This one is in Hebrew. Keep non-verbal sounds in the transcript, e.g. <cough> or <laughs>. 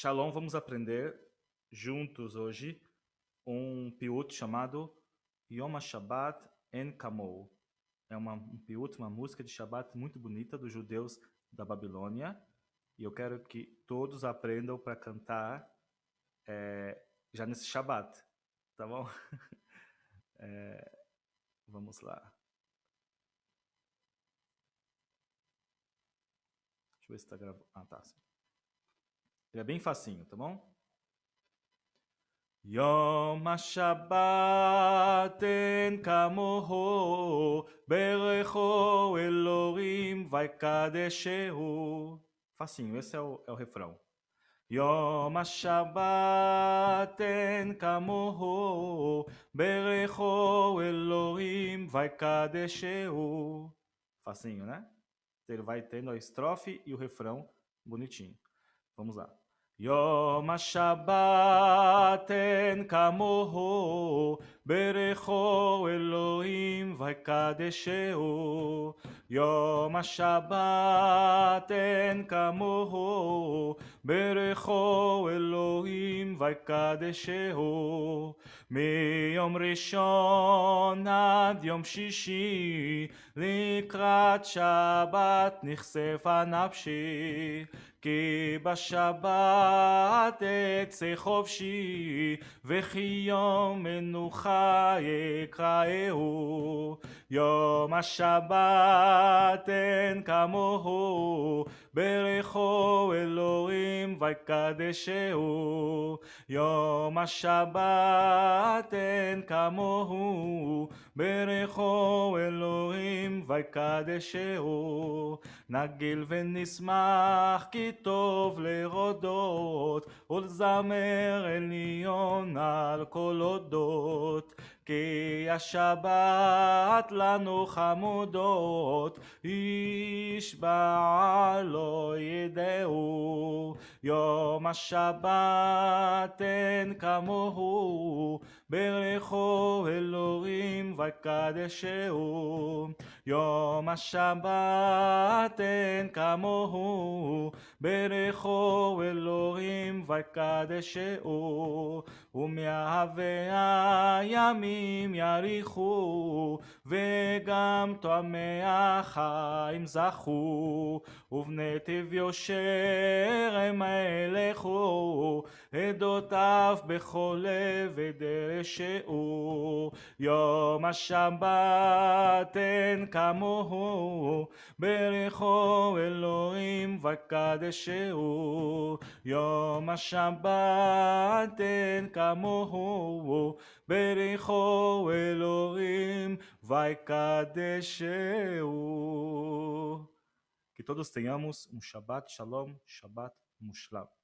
Shalom, vamos aprender juntos hoje um piut chamado Yom Shabbat en Kamou. É uma, um piut, uma música de Shabbat muito bonita dos judeus da Babilônia. E eu quero que todos aprendam para cantar é, já nesse Shabbat, tá bom? <laughs> É, vamos lá. Deixa eu ver se está gravando. Ah, tá. Ele é bem facinho, tá bom? יום השבת אין כמוהו, ברכו אלוהים ויקדשהו. Facinho, esse é o, é o refrão. יום השבת אין כמוהו, ברכו אלוהים ויקדשהו. Facinho, né? Ele vai tendo a estrofe e o refrão bonitinho. Vamos lá. יום השבת אין כמוהו, ברכו אלוהים וקדשהו יום השבת אין כמוהו, ברכו אלוהים ויקדשהו. מיום ראשון עד יום שישי, לקראת שבת נחשפה נפשי. כי בשבת אצא חופשי, וכי יום מנוחה יקראהו. יום השבת אין כמוהו, ברכו אלוהים ויקדשהו יום השבת אין כמוהו ברכו אלוהים ויקדשהו נגיל ונשמח כי טוב לרודות ולזמר עליון על כל אודות כי השבת לנו חמודות, איש בעל לא ידעו. יום השבת אין כמוהו, ברכו אלוהים וקדשהו. יום השבת אין כמוהו, ברכו אלוהים וקדשהו. ומאהביה הימים יאריכו, וגם תואמי החיים זכו, ובנתיב יושר הם הלכו, עדותיו בכל עבד רשעו. יום השבת אין כמוהו, ברכו אלוהים וקדשהו. יום השבת אין כמוהו, ברכו יריחו אלוהים ויקדשהו. כי תודוס תיאמוס הוא שבת שלום, שבת מושלם.